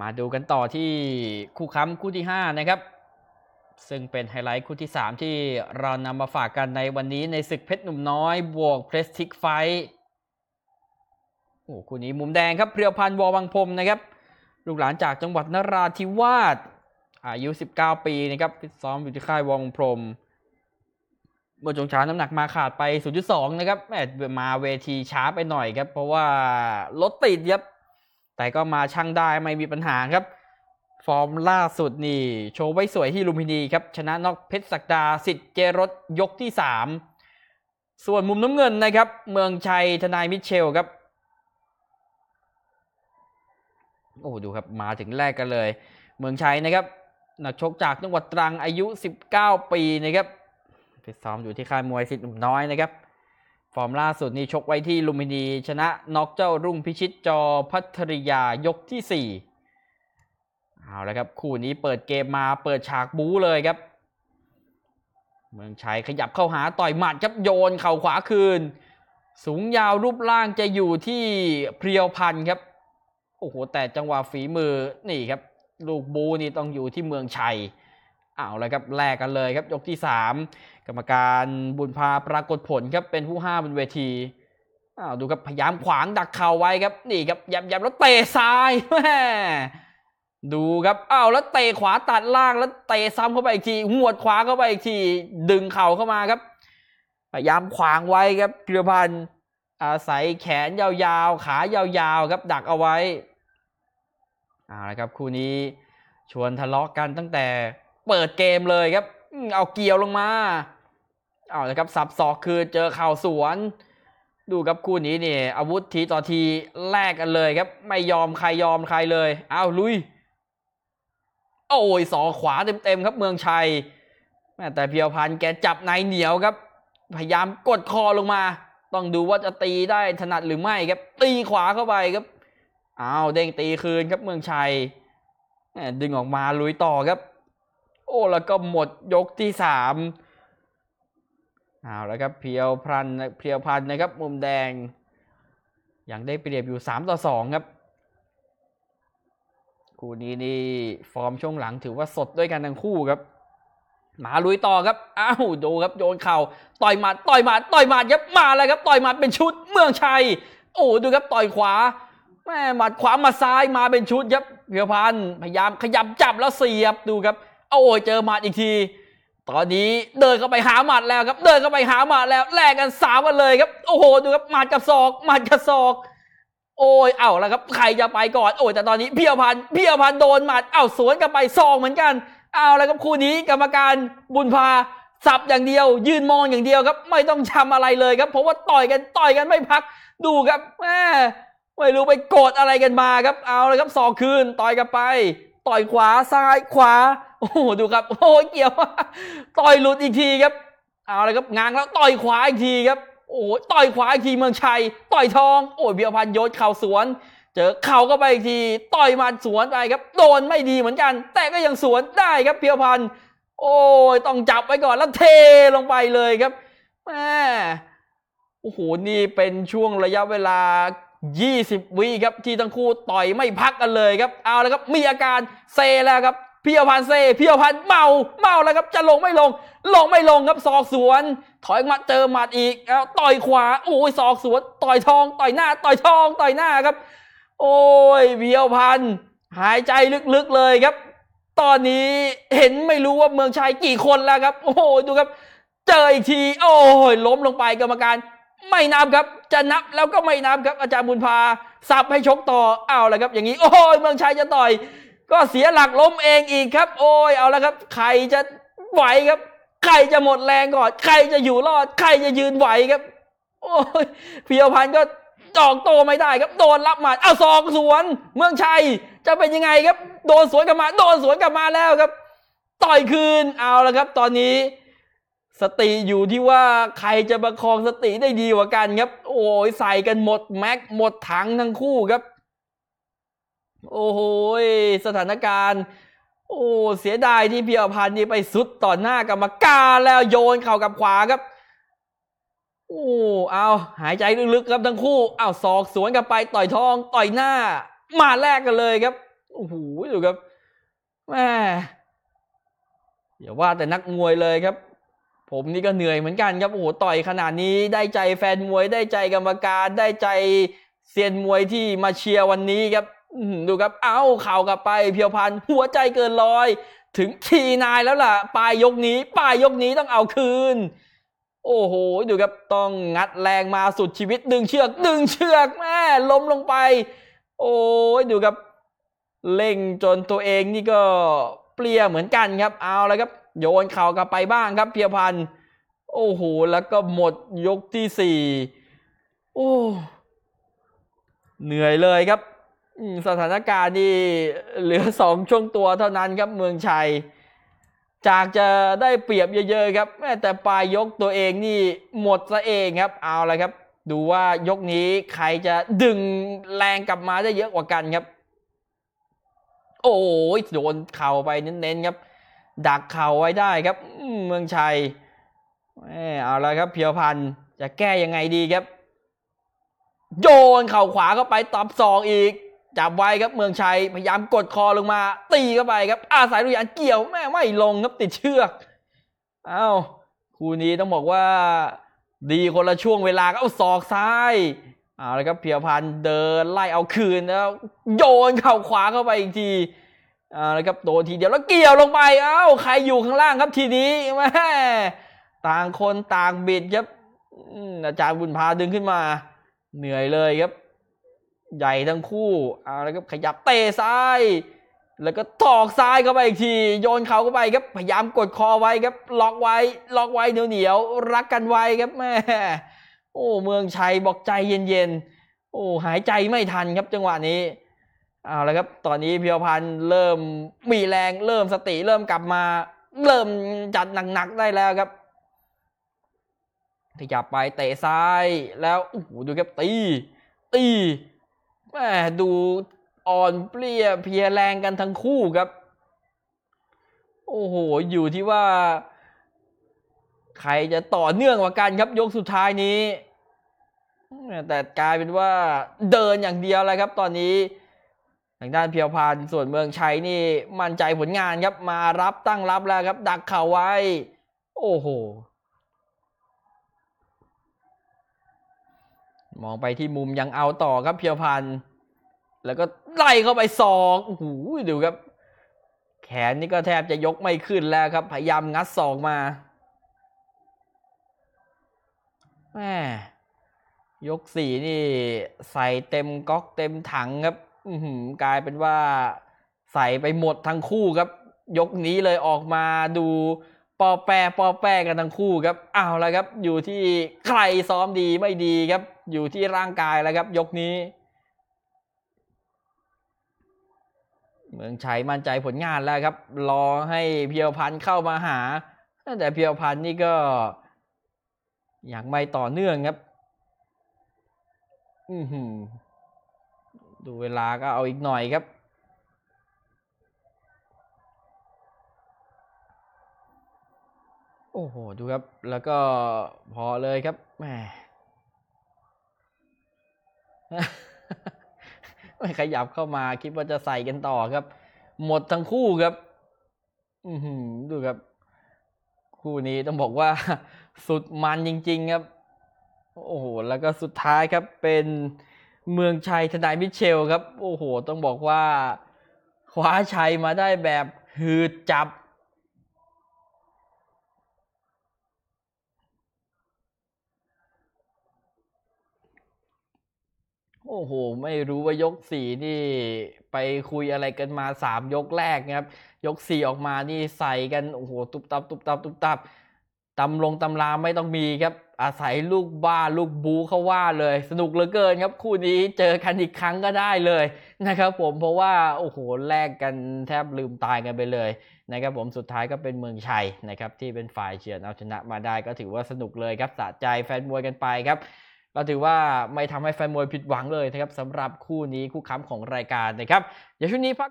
มาดูกันต่อที่คู่ค้ำคู่ที่ 5 นะครับ ซึ่งเป็นไฮไลท์คู่ที่ 3 ที่เรานำมาฝากกันในวันนี้ในศึกเพชรหนุ่มน้อย บวกเพรสทิกไฟโอ้คู่นี้มุมแดงครับเพรียวพันธ์ววังพรมนะครับลูกหลานจากจังหวัดนราธิวาสอายุ 19 ปีนะครับซ้อมอยู่ที่ค่ายวงพรมเมื่อจงช้าน้ำหนักมาขาดไป0.2นะครับแมมาเวทีช้าไปหน่อยครับ เพราะว่ารถติดครับแต่ก็มาช่างได้ไม่มีปัญหาครับ ฟอร์มล่าสุดนี่ โชว์ไว้สวยที่ลุมพินีครับ ชนะนอกเพชรศักดาสิทธิ์เจรถยกที่ 3 ส่วนมุมน้ำเงินนะครับ เมืองชัย ทนายมิเชลครับ โอ้ดูครับ มาถึงแรกกันเลย เมืองชัยนะครับ นักชกจากจังหวัดตรังอายุ 19 ปีนะครับไปซ้อมอยู่ที่ค่ายมวยสิทธิ์หนุ่มน้อยนะครับฟอร์มล่าสุดนี้ชกไว้ที่ลุมพินีชนะน็อกเจ้ารุ่งพิชิตจอพัทริยายกที่สี่เอาละครับ คู่นี้เปิดเกมมาเปิดฉากบู๊เลยครับ เมืองชัยขยับเข้าหาต่อยหมัดครับโยนเข่าขวาคืน สูงยาวรูปร่างจะอยู่ที่เพียวพันครับ โอ้โห แต่จังหวะฝีมือ นี่ครับ ลูกบูนี่ต้องอยู่ที่เมืองชัยเอาเลยครับแลกกันเลยครับยกที่3กรรมการบุญพาปรากฏผลครับเป็นผู้ห้าบนเวทีอ้าวดูครับ พยายามขวางดักเข่าไว้ครับ นี่ครับยับยับแล้วเตะซ้ายแม่ดูครับอ้าวแล้วเตะขวาตัดล่างแล้วเตะซ้ำเข้าไปอีกทีหัวดขวาเข้าไปอีกทีดึงเข่าเข้ามาครับพยายามขวางไว้ครับพิรพันธ์อาศัยแขนยาวๆขายาวๆ ครับ ดักเอาไว้อ้าลครับคู่นี้ชวนทะเลาะกันตั้งแต่เปิดเกมเลยครับ เอาเกียวลงมา เอาละครับสับสอกคือเจอเข่าสวน ดูครับคู่นี้เนี่ย อาวุธทีต่อทีแลกกันเลยครับ ไม่ยอมใครยอมใครเลย เอาลุย โอ้ยสอขวาเต็มๆครับเมืองชัยแต่เพียวพันแกจับในเหนียวครับ พยายามกดคอลงมา ต้องดูว่าจะตีได้ถนัดหรือไม่ครับตีขวาเข้าไปครับ อ้าวเด้งตีคืนครับเมืองชัยดึงออกมาลุยต่อครับโอ้แล้วก็หมดยกที่สามเอาแล้วครับเพียวพันเพียวพันนะครับ มุมแดงยังได้เปรียบอยู่สามต่อสองครับคู่นี้นี่ฟอร์มช่วงหลังถือว่าสดด้วยกันทั้งคู่ครับมาลุยต่อครับ อ้าวดูครับ โยนเข่าต่อยหมัดต่อยหมัดต่อยหมัดยับมาแล้วครับ ต่อยหมัดเป็นชุดเมืองชัยโอ้ดูครับต่อยขวาแม่หมัดขวามาซ้ายมาเป็นชุดยับเพียวพันพยายามขยับจับแล้วเสียบดูครับโอ้ยเจอหมัดอีกที ตอนนี้เดินเข้าไปหาหมัดแล้วครับ เดินเข้าไปหาหมัดแล้วแลกกันสามกันเลยครับ โอ้โหดูครับหมัดกับศอก หมัดกับศอก โอ้ยเอาแล้วครับใครจะไปก่อน โอ้ยแต่ตอนนี้เพียวพันเพียวพันโดนหมัด เอ้าสวนกลับไปซองเหมือนกัน เอาแล้วครับคู่นี้กรรมการบุญพาสับอย่างเดียว ยืนมองอย่างเดียวครับไม่ต้องทำอะไรเลยครับเพราะว่าต่อยกันต่อยกันไม่พัก ดูครับแม่ไม่รู้ไปโกรธอะไรกันมาครับ เอาเลยครับสองคืนต่อยกันไป ต่อยขวาซ้ายขวาโอ้โหดูครับโอ้เกี่ยวต่อยหลุดอีกทีครับเอาเลยครับงางแล้วต่อยขวาอีกทีครับ โอ้ต่อยขวาอีกทีเมืองชัยต่อยทอง โอ้เบียวพันยศเข่าสวน เจอเข่าก็ไปอีกทีต่อยมาสวนไปครับ โดนไม่ดีเหมือนกัน แต่ก็ยังสวนได้ครับเพียวพันโอ้ยต้องจับไว้ก่อนแล้วเทลงไปเลยครับแม่โอ้โหนี่เป็นช่วงระยะเวลา20วิครับที่ทั้งคู่ต่อยไม่พักกันเลยครับ เอาละครับมีอาการเซแล้วครับพิอพันเซพพิอพันเมาเมาแล้วครับ จะลงไม่ลงลงไม่ลงครับศอกสวน ถอยมาเจอหมัดอีกเอาต่อยขวาโอ้ยศอกสวนต่อยทองต่อยหน้าต่อยทองต่อยหน้าครับ โอ้ยพิอพันหายใจลึกๆเลยครับ ตอนนี้เห็นไม่รู้ว่าเมืองชายกี่คนแล้วครับ โอ้โหดูครับ เจออีกที โอ้ยล้มลงไปกรรมการ ไม่นับครับจะนับแล้วก็ไม่นับครับอาจารย์บุญพาสับให้ชกต่อเอาละครับ อย่างนี้ โอ้ยเมืองชายจะต่อยก็เสียหลักล้มเองอีกครับ โอ้ย เอาแล้วครับ ใครจะไหวครับ ใครจะหมดแรงก่อน ใครจะอยู่รอดใครจะยืนไหวครับ โอ้ยเพียวพันก็จอกโตไม่ได้ครับโดนรับมาเอาสองสวน เมืองชัยจะเป็นยังไงครับ โดนสวนกลับมาโดนสวนกลับมาแล้วครับ ต่อยคืนเอาแล้วครับตอนนี้ สติอยู่ที่ว่าใครจะประคองสติได้ดีกว่ากันครับ โอ้ยใส่กันหมดแม็กหมดถังทั้งคู่ครับโอ้โหสถานการณ์ โอ้เสียดายที่เพียวพันนี่ไปสุดต่อหน้ากรรมการแล้วโยนเข่ากับขวาครับ โอ้เอาหายใจลึกๆครับทั้งคู่เอาศอกสวนกันไปต่อยทองต่อยหน้า มาแลกกันเลยครับโอ้โหดูครับแม่อย่าว่าแต่นักมวยเลยครับ ผมนี่ก็เหนื่อยเหมือนกันครับ โอ้โหต่อยขนาดนี้ ได้ใจแฟนมวยได้ใจกรรมการได้ใจเซียนมวยที่มาเชียร์วันนี้ครับดูครับ เอาเข่ากลับไปเพียวพันหัวใจเกินลอย ถึงทีนายแล้วล่ะปลายยกนี้ ปลายยกนี้ ต้องเอาคืน โอ้โหดูครับต้องงัดแรงมาสุดชีวิต ดึงเชือก ดึงเชือกแม่ล้มลงไป โอ้ยดูครับเล่งจนตัวเอง นี่ก็เปลี่ยเหมือนกันครับเอาแล้วครับโยนเข่ากลับไปบ้างครับ เพียวพันโอ้โหแล้วก็หมดยกที่สี่โอ้เหนื่อยเลยครับสถานการณ์นี่เหลือสองช่วงตัวเท่านั้นครับเมืองชัย จากจะได้เปรียบเยอะๆครับแต่ปลายยกตัวเองนี่หมดซะเองครับ เอาละครับ ดูว่ายกนี้ใครจะดึงแรงกลับมาได้เยอะกว่ากันครับ โอ้ยโดนเข่าไปเน้นๆครับ ดักเข่าไว้ได้ครับเมืองชัยเอาละครับเพียวพันธ์จะแก้ยังไงดีครับ โยนเข่าขวาเข้าไปตอบสองอีกจับไว้ครับเมืองชัย พยายามกดคอลงมา ตีเข้าไป ครับ อาศัยรุยานเกี่ยวแม่ไม่ลงครับ ติดเชือกอา้าวคู่นี้ต้องบอกว่าดีคนละช่วงเวลาก็เอาศอกซ้าย เอาละครับเพียพันเดินไล่เอาคืนแล้ว โยนเข่าขวาเข้าไปอีกที เอาละครับโดนทีเดียวแล้วเกี่ยวลงไปเอา้าใครอยู่ข้างล่างครับทีนี้แม่ต่างคนต่างบิดครับอาจารย์บุญพาดึงขึ้นมา เหนื่อยเลยครับใหญ่ทั้งคู่เอาแล้วก็ขยับเตะซ้าย แล้วก็ถอกซ้ายเข้าไปอีกที โยนเขาเข้าไปครับ พยายามกดคอไว้ครับ ล็อกไว้ ล็อกไว้เหนียวเหนียวรักกันไว้ครับแม่โอ้ เมืองชัยบอกใจเย็นๆ โอ้ หายใจไม่ทันครับ จังหวะนี้ เอาแล้วครับ ตอนนี้เพียวพันธ์เริ่มมีแรง เริ่มสติ เริ่มกลับมา เริ่มจัดหนักๆได้แล้วครับขยับไปเตะซ้าย แล้วโอ้โหดูครับตี ตีแหมดูอ่อนเปลี่ยเพียแรงกันทั้งคู่ครับ โอ้โห อยู่ที่ว่า ใครจะต่อเนื่องกว่ากันครับยกสุดท้ายนี้ แต่กลายเป็นว่าเดินอย่างเดียวเลยครับตอนนี้ ทางด้านเพียวพานส่วนเมืองชัยนี่มั่นใจผลงานครับมารับตั้งรับแล้วครับ ดักเข่าไว้ โอ้โหมองไปที่มุมยังเอาต่อครับเพียวพันแล้วก็ไล่เข้าไปสองโอ้โหดูครับ แขนนี่ก็แทบจะยกไม่ขึ้นแล้วครับ พยายามงัดสองมาแม่ยกสี่นี่ใส่เต็มก๊อกเต็มถังครับกลายเป็นว่าใส่ไปหมดทั้งคู่ครับ ยกนี้เลยออกมาดูปอแปรปอแปรกันทั้งคู่ครับอ้าวแล้วครับ อยู่ที่ใครซ้อมดีไม่ดีครับ อยู่ที่ร่างกายแล้วครับยกนี้ เมืองชัยมั่นใจผลงานแล้วครับ รอให้เพียวพันธ์เข้ามาหา แต่เพียวพันธ์นี่ก็อยากไม่ต่อเนื่องครับ อือหือดูเวลาก็เอาอีกหน่อยครับโอ้โห ดูครับ แล้วก็พอเลยครับแหมไม่ขยับเข้ามาคิดว่าจะใส่กันต่อครับ หมดทั้งคู่ครับ อืดูครับ คู่นี้ต้องบอกว่าสุดมันจริงๆครับ โอ้โห แล้วก็สุดท้ายครับ เป็นเมืองชัยทนายมิเชลครับ โอ้โห ต้องบอกว่าคว้าชัยมาได้แบบหืดจับโอ้โห ไม่รู้ว่ายกสี่นี่ ไปคุยอะไรกันมาสามยกแรกนะครับยกสี่ออกมานี่ใส่กันโอ้โหตุบตับตุบตับตุบตับตำลงตำราไม่ต้องมีครับ อาศัยลูกบ้าลูกบูเขาว่าเลยสนุกเหลือเกินครับคู่นี้เจอกันอีกครั้งก็ได้เลยนะครับ ผมเพราะว่าโอ้โหแลกกันแทบลืมตายกันไปเลยนะครับผมสุดท้ายก็เป็นเมืองชัยนะครับ ที่เป็นฝ่ายเฉียนเอาชนะมาได้ก็ถือว่าสนุกเลยครับสะใจแฟนมวยกันไปครับก็ถือว่าไม่ทำให้แฟนมวยผิดหวังเลยนะครับสำหรับคู่นี้คู่ค้ำของรายการนะครับเดี๋ยวช่วงนี้พัก